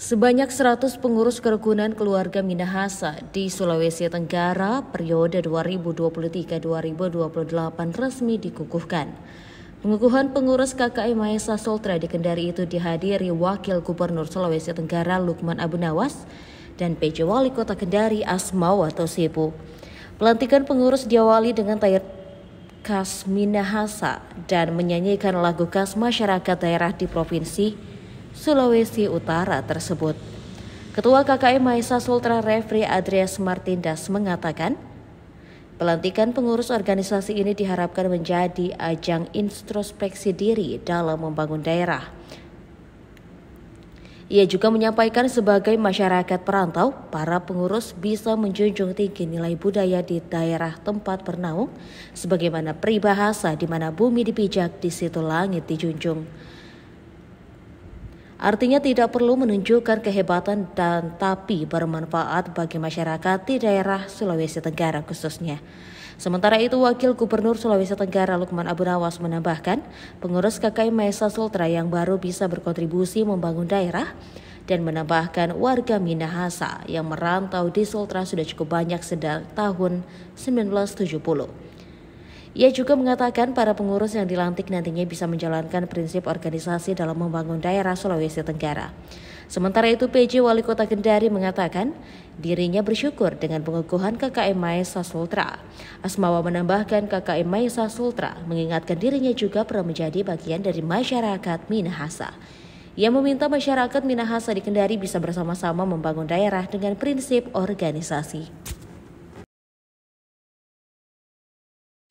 Sebanyak 100 pengurus kerukunan keluarga Minahasa di Sulawesi Tenggara periode 2023-2028 resmi dikukuhkan. Pengukuhan pengurus KKI Maesa Soltra di Kendari itu dihadiri Wakil Gubernur Sulawesi Tenggara Lukman Abu Nawas dan PJ Wali Kota Kendari Asmawa Tosipu. Pelantikan pengurus diawali dengan tayar khas Minahasa dan menyanyikan lagu khas masyarakat daerah di provinsi Sulawesi Utara tersebut. Ketua KKM Maisa Sultra Refri Adrias Martindas mengatakan, pelantikan pengurus organisasi ini diharapkan menjadi ajang introspeksi diri dalam membangun daerah. Ia juga menyampaikan sebagai masyarakat perantau, para pengurus bisa menjunjung tinggi nilai budaya di daerah tempat bernaung, sebagaimana peribahasa di mana bumi dipijak, di situ langit dijunjung. Artinya tidak perlu menunjukkan kehebatan dan tapi bermanfaat bagi masyarakat di daerah Sulawesi Tenggara khususnya. Sementara itu, Wakil Gubernur Sulawesi Tenggara Lukman Abu Nawas menambahkan, pengurus KKI Mesa Sultra yang baru bisa berkontribusi membangun daerah dan menambahkan warga Minahasa yang merantau di Sultra sudah cukup banyak sejak tahun 1970. Ia juga mengatakan para pengurus yang dilantik nantinya bisa menjalankan prinsip organisasi dalam membangun daerah Sulawesi Tenggara. Sementara itu PJ Wali Kota Kendari mengatakan dirinya bersyukur dengan pengukuhan KKM Maesa Sultra. Asmawa menambahkan KKM Maesa Sultra mengingatkan dirinya juga pernah menjadi bagian dari masyarakat Minahasa. Ia meminta masyarakat Minahasa di Kendari bisa bersama-sama membangun daerah dengan prinsip organisasi.